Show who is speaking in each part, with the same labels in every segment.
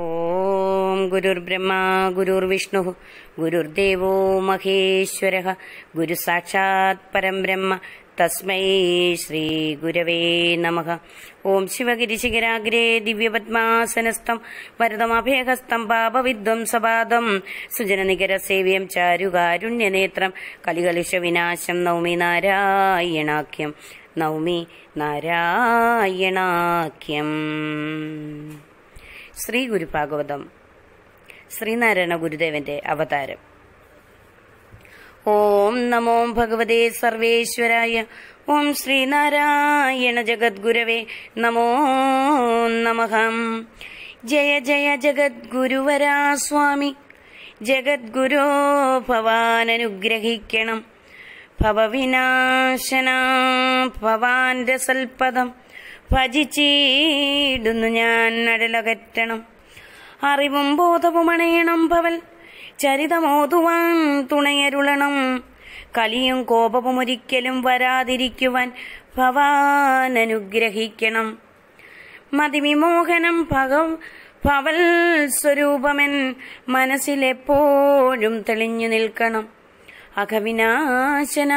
Speaker 1: ഓം ഗുരുർബ്രഹ്മ ഗുരുർവിഷ്ണു ഗുരുദേവോ മഹേശ്വര ഗുരുസാക്ഷാത് പരം ബ്രഹ്മ തസ്മൈ ശ്രീ ഗുരവേ നമ ഓം ശിവഗിരി ശിവഗിരിശിഖരാഗ്രേ ദിവ്യപത്മാസനസ്ഥം വരതമഭയഹസ്തം പാപവിധ്വംസപാദം സുജനനികര സേവ്യം ചാരുകാരുണ്യനേത്രം കലികളിഷ വിനാശം നൗമി നാരായണാഖ്യം നൗമി നാരായണാഖ്യം ശ്രീ ഗുരുഭാഗവതം ശ്രീനാരായണ ഗുരുദേവന്റെ അവതാരം ഓം നമോ ഭഗവതേ സർവേശ്വരായ ഓം ശ്രീനാരായണ ജഗദ്ഗുരവേ നമോ നമഹം ജയ ജയ ജഗദ്ഗുരുവരാ സ്വാമി ജഗദ്ഗുരോ ഭവാനനുഗ്രഹിക്കണം ഭവവിനാശന ഭവാൻ സൽപദം ഭജിച്ചിടുന്നു ഞാൻ നടലകറ്റണം അറിവും ബോധവും അണയണം ഭവൽ ചരിതമോതുവാൻ തുണയരുളണം കലിയും കോപവും ഒരിക്കലും വരാതിരിക്കുവാൻ ഭവാൻ അനുഗ്രഹിക്കണം മതിവിമോഹനം ഭഗം ഭവൽ സ്വരൂപമെൻ മനസ്സിലെപ്പോഴും തെളിഞ്ഞു നിൽക്കണം അഖവിനാശന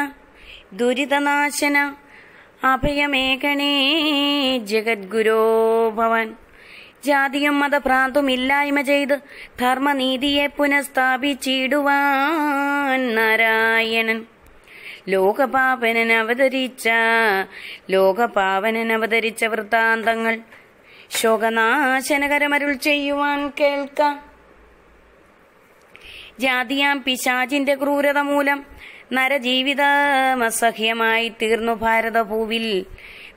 Speaker 1: ദുരിതനാശന അഭയമേകണേ ജഗദ്ഗുരോ ഭവൻ ജാതിയും മതഭ്രാന്തും ഇല്ലായ്മ ചെയ്ത് ധർമ്മനീതിയെ പുനഃസ്ഥാപിച്ചിടുവാൻ നാരായണൻ ലോകപാവനൻ അവതരിച്ച ലോകപാവനൻ അവതരിച്ച വൃത്താന്തങ്ങൾ ശോകനാശനകരമരുൾ ചെയ്യുവാൻ കേൾക്കാം ജാതിയാം പിശാചിന്റെ ക്രൂരത മൂലം നരജീവിതമസഹ്യമായി തീർന്നു ഭാരതഭൂവിൽ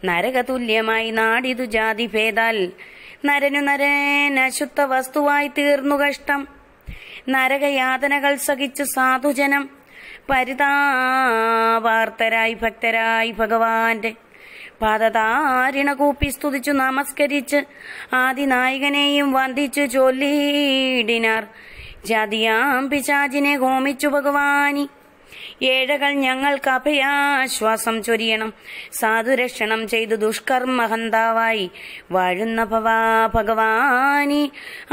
Speaker 1: നരകതുല്യമായി നാടിതു ജാതി ഭേദാൽ നരനു നരൻ അശുദ്ധ വസ്തുവായി തീർന്നു കഷ്ടം നരകയാതനകൾ സഹിച്ചു സാധുജനം പരിതാവാർത്തരായി ഭക്തരായി ഭഗവാന്റെ പാദതാരിണ കൂപ്പി സ്തുതിച്ചു നമസ്കരിച്ച് ആദിനായകനെയും വന്ദിച്ചു ചൊല്ലിയിടിനാർ ജാതിയാം പിശാചിനെ ഹോമിച്ചു ഭഗവാനി ഏഴകൾ ഞങ്ങൾക്ക് അഭയാശ്വാസം ചൊരിയണം സാധുരക്ഷണം ചെയ്ത് ദുഷ്കർമ്മഹന്താവായി വാഴുന്ന ഭവാ ഭഗവാനി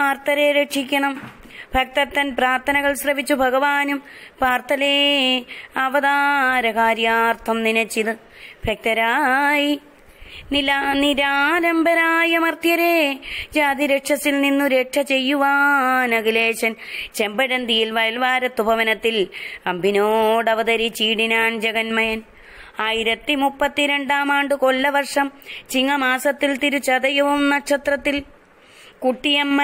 Speaker 1: ആർത്തരെ രക്ഷിക്കണം ഭക്തർ തൻ പ്രാർത്ഥനകൾ ശ്രവിച്ചു ഭഗവാനും പാർത്തലേ അവതാരകാര്യാർത്ഥം നനച്ചിത് ഭക്തരായി നിലാ നിരാലംബരായ മർത്യരെ ജാതിരക്ഷസിൽ നിന്നു രക്ഷ ചെയ്യുവാൻ അഖിലേശൻ ചെമ്പഴന്തിയിൽ വയൽവാരത്തുപവനത്തിൽ ചീടിനാൻ ജഗന്മയൻ ആയിരത്തി മുപ്പത്തിരണ്ടാം ആണ്ട് കൊല്ലവർഷം ചിങ്ങമാസത്തിൽ തിരുചതയവും നക്ഷത്രത്തിൽ കുട്ടിയമ്മ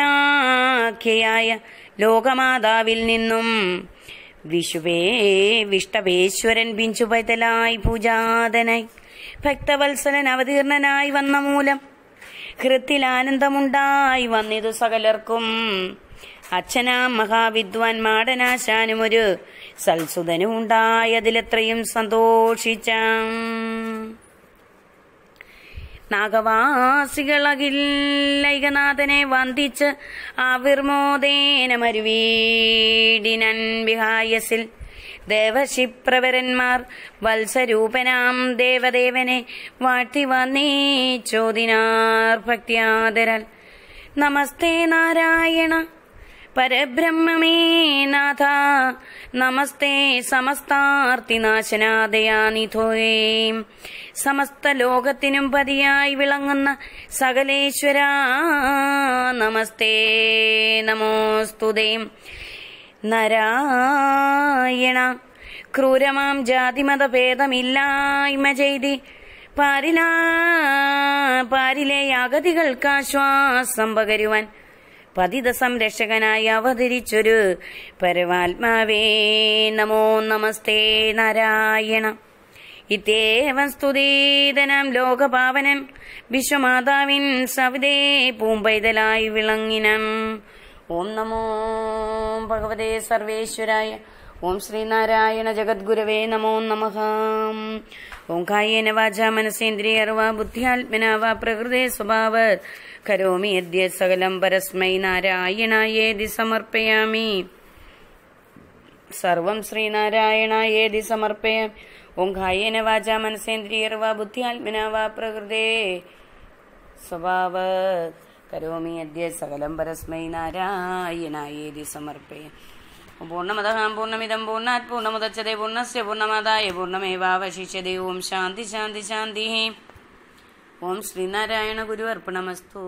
Speaker 1: ലോകമാതാവിൽ നിന്നും വിഷുവേ വിഷ്ടവേശ്വരൻ പിഞ്ചുപൈതലായി പൂജാതനായി ഭക്തവത്സലൻ അവതീർണനായി വന്ന മൂലം ഹൃത്തിൽ ആനന്ദമുണ്ടായി വന്നിതു സകലർക്കും അച്ഛനാ മഹാവിദ്വാൻ മാടനാശാനും ഒരു സൽസുതനും ഉണ്ടായതിലെത്രയും സന്തോഷിച്ചാം നാഗവാസികളകില്ലൈകനാഥനെ വന്ദിച്ച് ആവിർമോദേനമരുവീടിനൻബിഹായസിൽ ദേവശിപ്രവരന്മാർ വത്സരൂപനാം ദേവദേവനെ വാഴ്ത്തി വന്നേ ചോദിനാർ ഭക്തിയാദരാൽ നമസ്തേ നാരായണ പരബ്രഹ്മമേ നാഥ നമസ്തേ സമസ്താർത്തിനാശനാദയാനിധോയേ സമസ്ത ലോകത്തിനും പതിയായി വിളങ്ങുന്ന സകലേശ്വര നമസ്തേ നമോസ്തുതയും നാരായണ ക്രൂരമാം ജാതിമത ഭേദമില്ലായ്മ ചെയ്തി പാരില പാരിലെ അഗതികൾക്ക് ആശ്വാസം പകരുവാൻ പതിത സംരക്ഷകനായി അവതരിച്ചൊരു പരമാത്മാവേ നമോ നമസ്തേ നാരായണ ഇത്യേവം സ്തുതീതനം ലോകപാവനം വിശ്വമാതാവിൻ സവിതേ പൂമ്പൈതലായി വിളങ്ങിനം ഓം നമോ ഭഗവതേ സർവേശ്വരായ ഓം ശ്രീനാരായണ ജഗദ്ഗുരവേ നമോ നമഃ ഓം കായേന വാച മനസേന്ദ്രിയർ വാ ബുദ്ധ്യാത്മന വാ പ്രകൃതേ സ്വഭാവത് കരോമി യദ്യ സകലം പരസ്മൈ നാരായണായേതി സമർപ്പയാമി സർവം ശ്രീനാരായണായേതി സമർപ്പയാമി ഓങ്കായേന വാച മനസേന്ദ്രിയർവ ബുദ്ധിയാത്മനാവ പ്രകൃതേ സ്വഭാവ കരോമി അദ്യ സകലം പരസ്മൈ നാരായണായേതി സമർപ്പയ പൂർണ്ണമത പൂർണ്ണമിതം പൂർണ്ണാത് പൂർണ്ണമുദച്ചതേ പൂർണ്ണസ് പൂർണ്ണമാതായ പൂർണ്ണമേവാവശിഷ്യതേ ഓം ശാന്തി ശാന്തി ശാന്തി ഓം ശ്രീനാരായണ ഗുരു അർപ്പണമസ്തു